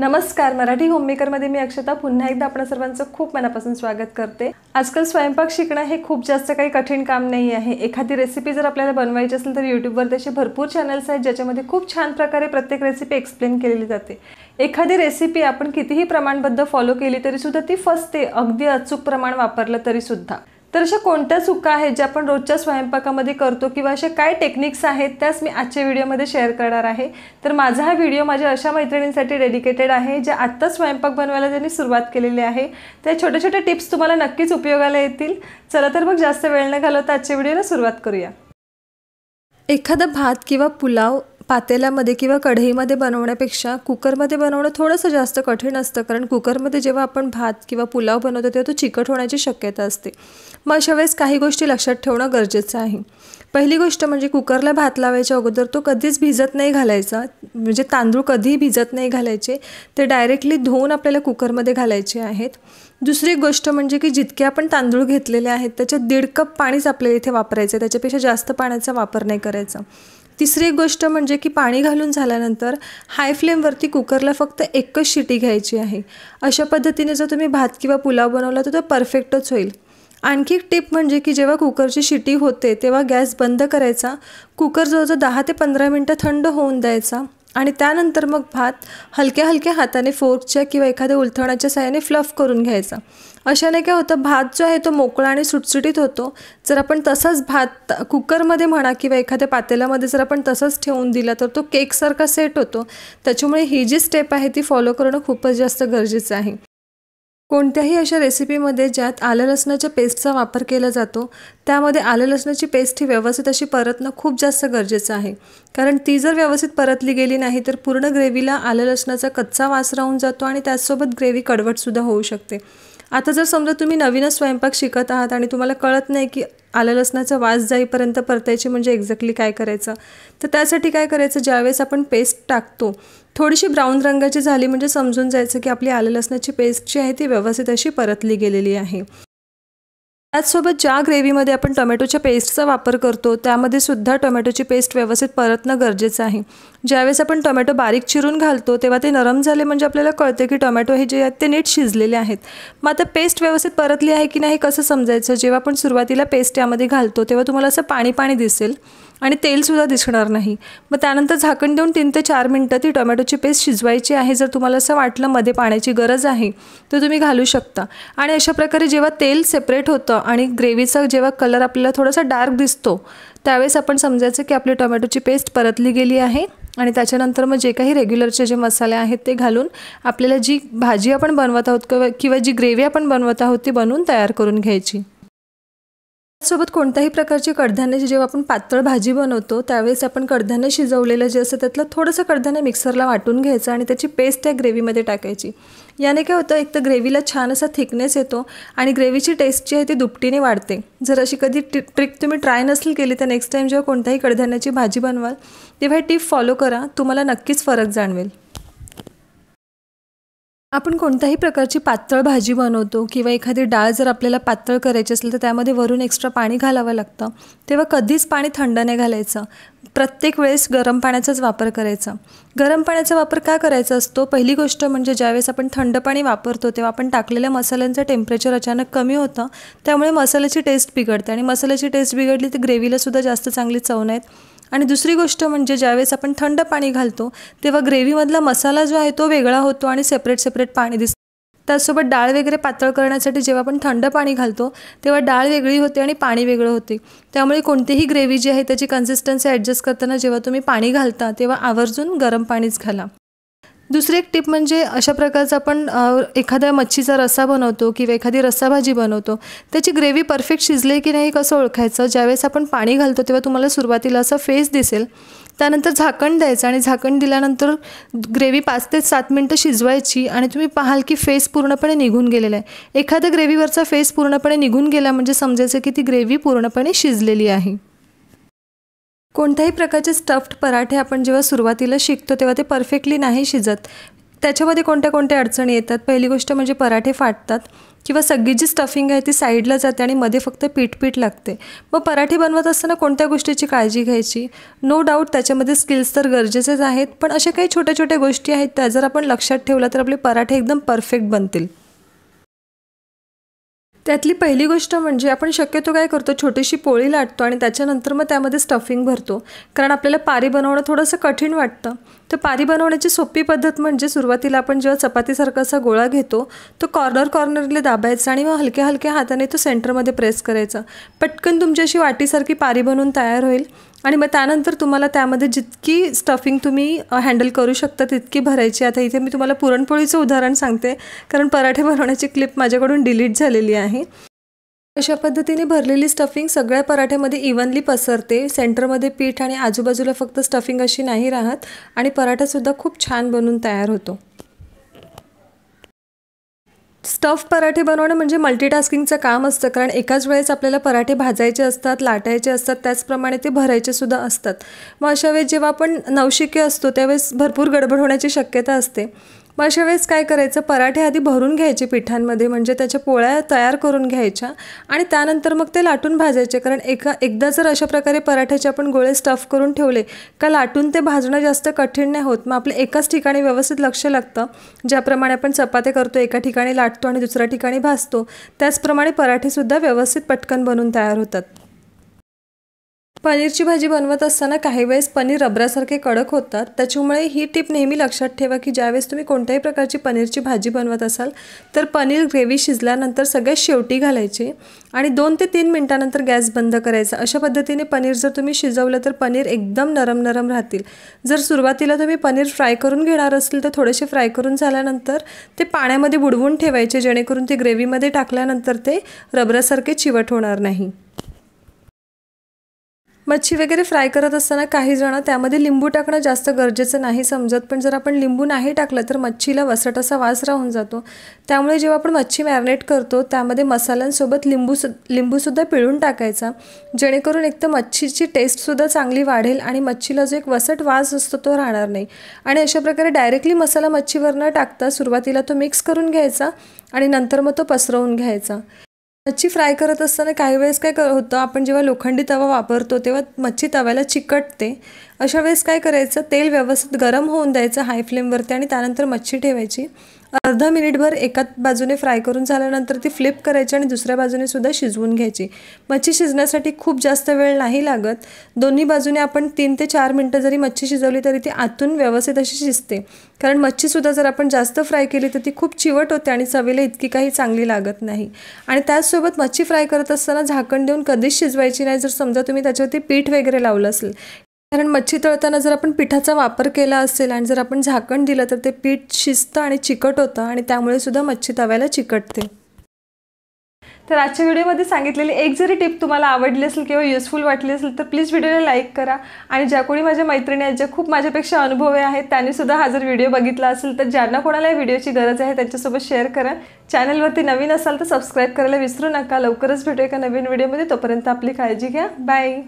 नमस्कार मराठी होममेकरमध्ये मी अक्षता पुन्हा एकदा आपण सर्वांचं खूप मनापासून स्वागत करते आजकाल स्वयंपाक शिकणं हे खूप जास्त काही कठीण काम नाही आहे एखादी रेसिपी जर आपल्याला बनवायची असेल तर यूट्यूबवर तसे भरपूर चॅनल्स आहेत ज्याच्यामध्ये खूप छान प्रकारे प्रत्येक रेसिपी एक्सप्लेन केलेली जाते एखादी रेसिपी आपण कितीही प्रमाणबद्ध फॉलो केली तरीसुद्धा ती फसते अगदी अचूक प्रमाण वापरलं तरीसुद्धा तर अशा कोणत्या चुका आहेत ज्या आपण रोजच्या स्वयंपाकामध्ये करतो किंवा अशा काय टेक्निक्स आहेत त्याच मी आजच्या व्हिडिओमध्ये शेअर करणार आहे तर माझा हा व्हिडिओ माझ्या अशा मैत्रिणींसाठी डेडिकेटेड आहे ज्या आत्ता स्वयंपाक बनवायला ज्यांनी सुरुवात केलेली आहे त्या छोट्या छोट्या टिप्स तुम्हाला नक्कीच उपयोगाला येतील चला तर मग जास्त वेळ न घालवता आजच्या व्हिडिओला सुरुवात करूया एखादा भात किंवा पुलाव पातेल्यामध्ये किंवा कढईमध्ये बनवण्यापेक्षा कुकरमध्ये बनवणं थोडंसं जास्त कठीण असतं कारण कुकरमध्ये जेव्हा आपण भात किंवा पुलाव बनवतो तेव्हा तो चिकट होण्याची शक्यता असते मग अशा वेळेस काही गोष्टी लक्षात ठेवणं गरजेचं आहे पहिली गोष्ट म्हणजे कुकरला भात लावायच्या अगोदर तो कधीच भिजत नाही घालायचा म्हणजे तांदूळ कधीही भिजत नाही घालायचे ते डायरेक्टली धुवून आपल्याला कुकरमध्ये घालायचे आहेत दुसरी गोष्ट म्हणजे की जितके आपण तांदूळ घेतलेले आहेत त्याच्यात दीड कप पाणीच आपल्याला इथे वापरायचं आहे त्याच्यापेक्षा जास्त पाण्याचा वापर नाही करायचा तिसरी एक गोष्ट म्हणजे की पाणी घालून झाल्यानंतर हाय फ्लेमवरती कुकरला फक्त एकच शिटी घ्यायची आहे अशा पद्धतीने जर तुम्ही भात किंवा पुलाव बनवला तर तो परफेक्टच होईल आणखी एक टिप म्हणजे की जेव्हा कुकरची शिटी होते तेव्हा गॅस बंद करायचा कुकर जवळजवळ दहा ते पंधरा मिनटं थंड होऊन द्यायचा आणि त्यानंतर मग भात हलक्या हलक्या हाताने फोर्कच्या किंवा एखाद्या उलथणाच्या सहाय्याने फ्लफ करून घ्यायचा अशाने काय होतं भात जो आहे तो मोकळा आणि सुटसुटीत होतो जर आपण तसाच भात कुकरमध्ये म्हणा किंवा एखाद्या पातेल्यामध्ये जर आपण तसंच ठेवून दिला तर तो केकसारखा सेट होतो त्याच्यामुळे ही जी स्टेप आहे ती फॉलो करणं खूपच जास्त गरजेचं आहे कोणत्याही अशा रेसिपीमध्ये ज्यात आलं लसणाच्या पेस्टचा वापर केला जातो त्यामध्ये आलं लसणाची पेस्ट ही व्यवस्थित अशी परतणं खूप जास्त गरजेचं आहे कारण ती जर व्यवस्थित परतली गेली नाही तर पूर्ण ग्रेव्हीला आलं लसणाचा कच्चा वास राहून जातो आणि त्याचसोबत ग्रेव्ही कडवटसुद्धा होऊ शकते आता जर समजा तुम्ही नवीनच स्वयंपाक शिकत आहात आणि तुम्हाला कळत नाही की आलं लसणाचा वास जाईपर्यंत परतायची म्हणजे एक्झॅक्टली काय करायचं तर त्यासाठी काय करायचं ज्यावेळेस आपण पेस्ट टाकतो थोडीशी ब्राऊन रंगाची झाली म्हणजे समजून जायचं की आपली आलं लसणाची पेस्ट जी आहे ती व्यवस्थित अशी परतली गेलेली आहे त्याचसोबत ज्या ग्रेव्हीमध्ये आपण टोमॅटोच्या पेस्टचा वापर करतो त्यामध्ये सुद्धा टोमॅटोची पेस्ट व्यवस्थित परतणं गरजेचं आहे ज्यावेळेस आपण टोमॅटो बारीक चिरून घालतो तेव्हा ते नरम झाले म्हणजे आपल्याला कळते की टोमॅटो हे जे आहेत ते नीट शिजलेले आहेत मग आता पेस्ट व्यवस्थित परतली आहे की नाही कसं समजायचं जेव्हा आपण सुरुवातीला पेस्ट यामध्ये घालतो तेव्हा तुम्हाला असं पाणी पाणी दिसेल आणि तेलसुद्धा दिसणार नाही मग त्यानंतर झाकण देऊन तीन ते चार मिनटं ती टोमॅटोची पेस्ट शिजवायची आहे जर तुम्हाला असं वाटलं मध्ये पाण्याची गरज आहे तर तुम्ही घालू शकता आणि अशा प्रकारे जेव्हा तेल सेपरेट होतं आणि ग्रेव्हीचा जेव्हा कलर आपल्याला थोडासा डार्क दिसतो त्यावेळेस आपण समजायचं की आपली टोमॅटोची पेस्ट परतली गेली आहे आणि त्याच्यानंतर मग जे काही रेग्युलरचे जे मसाले आहेत ते घालून आपल्याला जी भाजी आपण बनवत आहोत किंवा किंवा जी ग्रेव्ही आपण बनवत आहोत ती बनवून तयार करून घ्यायची सोबत कोणत्याही प्रकारची कडधान्याची जेव्हा आपण पातळ भाजी बनवतो त्यावेळेस आपण कडधान्य शिजवलेलं जे असतं त्यातलं थोडंसं कडधान्य मिक्सरला वाटून घ्यायचं आणि त्याची पेस्ट त्या ग्रेव्हीमध्ये टाकायची याने काय होतं एक तर ग्रेव्हीला छान असा थिकनेस येतो आणि ग्रेव्हीची टेस्ट जी आहे ती दुपटीने वाढते जर अशी कधी ट्रिक तुम्ही ट्राय नसेल केली तर नेक्स्ट टाईम जेव्हा कोणत्याही कडधान्याची भाजी बनवाल तेव्हा टिप फॉलो करा तुम्हाला नक्कीच फरक जाणवेल आपण कोणत्याही प्रकारची पातळ भाजी बनवतो किंवा एखादी डाळ जर आपल्याला पातळ करायची असेल तर त्यामध्ये वरून एक्स्ट्रा पाणी घालावं लागतं तेव्हा कधीच पाणी थंड नाही घालायचं प्रत्येक वेळेस गरम पाण्याचाच वापर करायचा गरम पाण्याचा वापर का करायचा असतो पहिली गोष्ट म्हणजे ज्यावेळेस आपण थंड पाणी वापरतो तेव्हा आपण टाकलेल्या मसाल्यांचं टेम्परेचर अचानक कमी होतं त्यामुळे मसाल्याची टेस्ट बिघडते आणि मसाल्याची टेस्ट बिघडली तर ग्रेव्हीलासुद्धा जास्त चांगली चव नाहीत आणि दुसरी गोष्ट म्हणजे ज्यावेळेस आपण थंड पाणी घालतो तेव्हा ग्रेव्हीमधला मसाला जो आहे तो वेगळा होतो आणि सेपरेट सेपरेट पाणी दिसतं त्याचसोबत डाळ वगैरे पातळ करण्यासाठी जेव्हा आपण थंड पाणी घालतो तेव्हा डाळ वेगळी होते आणि पाणी वेगळं होते त्यामुळे कोणतीही ग्रेव्ही जी आहे त्याची कन्सिस्टन्सी ॲडजस्ट करताना जेव्हा तुम्ही पाणी घालता तेव्हा आवर्जून गरम पाणीच घाला दुसरी एक टिप म्हणजे अशा प्रकारचा आपण एखाद्या मच्छीचा रस्सा बनवतो किंवा एखादी भाजी बनवतो त्याची ग्रेव्ही परफेक्ट शिजले की नाही कसं ओळखायचं ज्यावेळेस आपण पाणी घालतो तेव्हा तुम्हाला सुरुवातीला असा फेस दिसेल त्यानंतर झाकण द्यायचं आणि झाकण दिल्यानंतर ग्रेव्ही पाच ते सात मिनटं शिजवायची आणि तुम्ही पाहाल की फेस पूर्णपणे निघून गेलेला आहे एखाद्या ग्रेव्हीवरचा फेस पूर्णपणे निघून गेला म्हणजे समजायचं की ती ग्रेव्ही पूर्णपणे शिजलेली आहे कोणत्याही प्रकारचे स्टफ्ड पराठे आपण जेव्हा सुरुवातीला शिकतो तेव्हा ते परफेक्टली नाही शिजत त्याच्यामध्ये कोणत्या कोणत्या अडचणी येतात पहिली गोष्ट म्हणजे पराठे फाटतात किंवा सगळी जी स्टफिंग आहे ती साईडला जाते आणि मध्ये फक्त पीठ पीठ लागते मग पराठे बनवत असताना कोणत्या गोष्टीची काळजी घ्यायची नो डाऊट त्याच्यामध्ये स्किल्स तर गरजेचेच आहेत पण अशा काही छोट्या छोट्या गोष्टी आहेत त्या जर आपण लक्षात ठेवल्या तर आपले पराठे एकदम परफेक्ट बनतील त्यातली पहिली गोष्ट म्हणजे आपण शक्यतो काय करतो छोटीशी पोळी लाटतो आणि त्याच्यानंतर मग त्यामध्ये स्टफिंग भरतो कारण आपल्याला पारी बनवणं थोडंसं कठीण वाटतं तर पारी बनवण्याची सोपी पद्धत म्हणजे सुरुवातीला आपण जेव्हा चपातीसारखा असा गोळा घेतो तो कॉर्नर कॉर्नरला दाबायचा आणि मग हलक्या हलक्या हाताने तो सेंटरमध्ये प्रेस करायचा पटकन तुमच्याशी अशी वाटीसारखी पारी बनवून तयार होईल आणि मग त्यानंतर तुम्हाला त्यामध्ये जितकी स्टफिंग तुम्ही हँडल करू शकता तितकी भरायची आता इथे मी तुम्हाला पुरणपोळीचं उदाहरण सांगते कारण पराठे भरवण्याची क्लिप माझ्याकडून डिलीट झालेली आहे अशा पद्धतीने भरलेली स्टफिंग सगळ्या पराठ्यामध्ये इव्हनली पसरते सेंटरमध्ये पीठ आणि आजूबाजूला फक्त स्टफिंग अशी नाही राहत आणि पराठासुद्धा खूप छान बनून तयार होतो स्टफ पराठे बनवणं म्हणजे मल्टीटास्किंगचं काम असतं कारण एकाच वेळेस आपल्याला पराठे भाजायचे असतात लाटायचे असतात त्याचप्रमाणे ते भरायचे सुद्धा असतात मग अशा वेळेस जेव्हा आपण नवशिके असतो त्यावेळेस भरपूर गडबड होण्याची शक्यता असते मग अशा वेळेस काय करायचं पराठे आधी भरून घ्यायचे पिठांमध्ये म्हणजे त्याच्या पोळ्या तयार करून घ्यायच्या आणि त्यानंतर मग ते लाटून भाजायचे कारण एका एकदा जर अशा प्रकारे पराठ्याचे आपण गोळे स्टफ करून ठेवले का लाटून ते भाजणं जास्त कठीण नाही होत मग आपलं एकाच ठिकाणी व्यवस्थित लक्ष लागतं ज्याप्रमाणे आपण चपाते करतो एका ठिकाणी लाटतो आणि दुसऱ्या ठिकाणी भाजतो त्याचप्रमाणे पराठेसुद्धा व्यवस्थित पटकन बनून तयार होतात पनीरची भाजी बनवत असताना काही वेळेस पनीर रबरासारखे कडक होतात त्याच्यामुळे ही टीप नेहमी लक्षात ठेवा की ज्यावेळेस तुम्ही कोणत्याही प्रकारची पनीरची भाजी बनवत असाल तर पनीर ग्रेव्ही शिजल्यानंतर सगळ्यात शेवटी घालायची आणि दोन ते तीन मिनटानंतर गॅस बंद करायचा अशा पद्धतीने पनीर जर तुम्ही शिजवलं तर पनीर एकदम नरम नरम राहतील जर सुरुवातीला तुम्ही पनीर फ्राय करून घेणार असेल तर थोडेसे फ्राय करून झाल्यानंतर ते पाण्यामध्ये बुडवून ठेवायचे जेणेकरून ते ग्रेव्हीमध्ये टाकल्यानंतर ते रबरासारखे चिवट होणार नाही मच्छी वगैरे फ्राय करत असताना काही जण त्यामध्ये लिंबू टाकणं जास्त गरजेचं नाही समजत पण जर आपण लिंबू नाही टाकलं तर मच्छीला वसट असा वास राहून जातो त्यामुळे जेव्हा आपण मच्छी मॅरिनेट करतो त्यामध्ये मसाल्यांसोबत लिंबू सु लिंबूसुद्धा पिळून टाकायचा जेणेकरून एक तर मच्छीची टेस्टसुद्धा चांगली वाढेल आणि मच्छीला जो एक वसट वास असतो तो राहणार नाही आणि अशा प्रकारे डायरेक्टली मसाला मच्छीवर न टाकता सुरुवातीला तो मिक्स करून घ्यायचा आणि नंतर मग तो पसरवून घ्यायचा मच्छी फ्राय करत असताना काही वेळेस काय कर होतं आपण जेव्हा लोखंडी तवा वापरतो तेव्हा मच्छी तव्याला चिकटते अशा वेळेस काय करायचं तेल व्यवस्थित गरम होऊन द्यायचं हाय फ्लेमवरती आणि त्यानंतर मच्छी ठेवायची अर्धा मिनिटभर एकाच बाजूने फ्राय करून झाल्यानंतर ती फ्लिप करायची आणि दुसऱ्या बाजूने सुद्धा शिजवून घ्यायची मच्छी शिजण्यासाठी खूप जास्त वेळ नाही लागत दोन्ही बाजूने आपण तीन ते चार मिनटं जरी मच्छी शिजवली तरी ती आतून व्यवस्थित अशी शिजते कारण मच्छीसुद्धा जर आपण जास्त फ्राय केली तर ती खूप चिवट होते आणि चवीला इतकी काही चांगली लागत नाही आणि त्याचसोबत मच्छी फ्राय करत असताना झाकण देऊन कधीच शिजवायची नाही जर समजा तुम्ही त्याच्यावरती पीठ वगैरे लावलं असेल कारण मच्छी तळताना जर आपण पिठाचा वापर केला असेल आणि जर आपण झाकण दिलं तर ते पीठ शिस्त आणि चिकट होतं आणि त्यामुळे सुद्धा मच्छी तव्याला चिकटते तर आजच्या व्हिडिओमध्ये सांगितलेली एक जरी टिप तुम्हाला आवडली असेल किंवा युजफुल वाटली असेल तर प्लीज व्हिडिओला लाईक करा आणि ज्या कोणी माझ्या मैत्रिणी आहेत ज्या खूप माझ्यापेक्षा अनुभवी आहेत त्यांनीसुद्धा हा जर व्हिडिओ बघितला असेल तर ज्यांना कोणाला या व्हिडिओची गरज आहे त्यांच्यासोबत शेअर करा चॅनलवरती नवीन असाल तर सबस्क्राईब करायला विसरू नका लवकरच भेटू एका नवीन व्हिडिओमध्ये तोपर्यंत आपली काळजी घ्या बाय